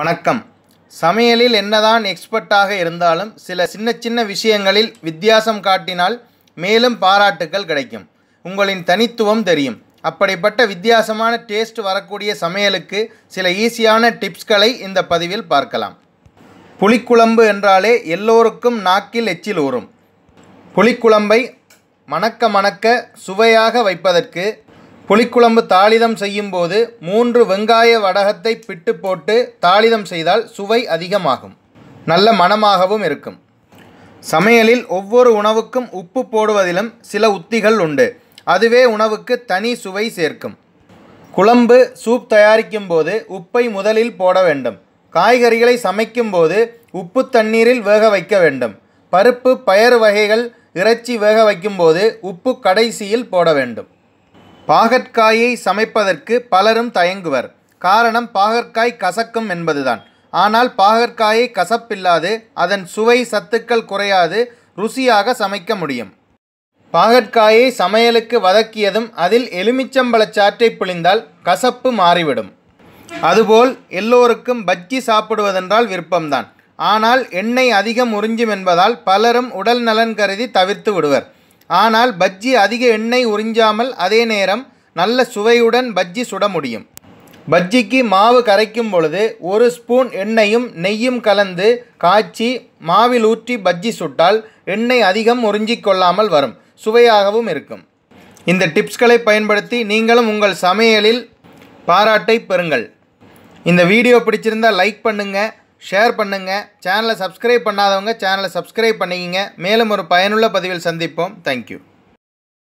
வணக்கம் சமையலில் என்னதான் எக்ஸ்பர்ட்டாக இருந்தாலும் சில சின்ன சின்ன விஷயங்களில் வித்தியாசம் காட்டினால் மேலும் பாராட்டுக்கள் கிடைக்கும் உங்களின் தனித்துவம் தெரியும் அப்படிப்பட்ட வித்தியாசமான டேஸ்ட் வரக்கூடிய சமையலுக்கு சில ஈஸியான டிப்ஸ்களை இந்த பதிவில் பார்க்கலாம் புளிக்குழம்பு என்றாலே எல்லோருக்கும் நாக்கில் எச்சில் ஊறும் புளிக்குழம்பை மணக்க மணக்க சுவையாக வைப்பதற்கு புளிக்குழம்பு தாளிதம் செய்யும்போது மூன்று வெங்காய வடகத்தை பிட்டு போட்டு தாளிதம் செய்தால் சுவை அதிகமாகும் நல்ல மனமாகவும் இருக்கும் சமையலில் ஒவ்வொரு உணவுக்கும் உப்பு போடுவதிலும் சில உத்திகள் உண்டு அதுவே உணவுக்கு தனி சுவை சேர்க்கும் குழம்பு சூப் தயாரிக்கும் போது உப்பை முதலில் போட வேண்டும் காய்கறிகளை சமைக்கும் போது உப்பு தண்ணீரில் வேக வைக்க வேண்டும் பருப்பு பயறு வகைகள் இறைச்சி வேக வைக்கும்போது உப்பு கடைசியில் போட வேண்டும் பாகற்காயை சமைப்பதற்கு பலரும் தயங்குவர் காரணம் பாகற்காய் கசக்கும் என்பதுதான் ஆனால் பாகற்காயை கசப்பில்லாது அதன் சுவை சத்துக்கள் குறையாது ருசியாக சமைக்க முடியும் பாகற்காயை சமையலுக்கு வதக்கியதும் அதில் எலுமிச்சம்பழச்சாற்றை சாற்றை பிழிந்தால் கசப்பு மாறிவிடும் அதுபோல் எல்லோருக்கும் பஜ்ஜி சாப்பிடுவதென்றால் விருப்பம்தான் ஆனால் எண்ணெய் அதிகம் உறிஞ்சும் என்பதால் பலரும் உடல் நலன் கருதி தவிர்த்து விடுவர் ஆனால் பஜ்ஜி அதிக எண்ணெய் உறிஞ்சாமல் அதே நேரம் நல்ல சுவையுடன் பஜ்ஜி சுட முடியும் பஜ்ஜிக்கு மாவு கரைக்கும் பொழுது ஒரு ஸ்பூன் எண்ணெயும் நெய்யும் கலந்து காய்ச்சி மாவில் ஊற்றி பஜ்ஜி சுட்டால் எண்ணெய் அதிகம் உறிஞ்சிக்கொள்ளாமல் வரும் சுவையாகவும் இருக்கும் இந்த டிப்ஸ்களை பயன்படுத்தி நீங்களும் உங்கள் சமையலில் பாராட்டை பெறுங்கள் இந்த வீடியோ பிடிச்சிருந்தால் லைக் பண்ணுங்கள் ஷேர் பண்ணுங்கள் சேனலை சப்ஸ்கிரைப் பண்ணாதவங்க சேனலை சப்ஸ்கிரைப் பண்ணிக்கிங்க மேலும் ஒரு பயனுள்ள பதிவில் சந்திப்போம் தேங்க்யூ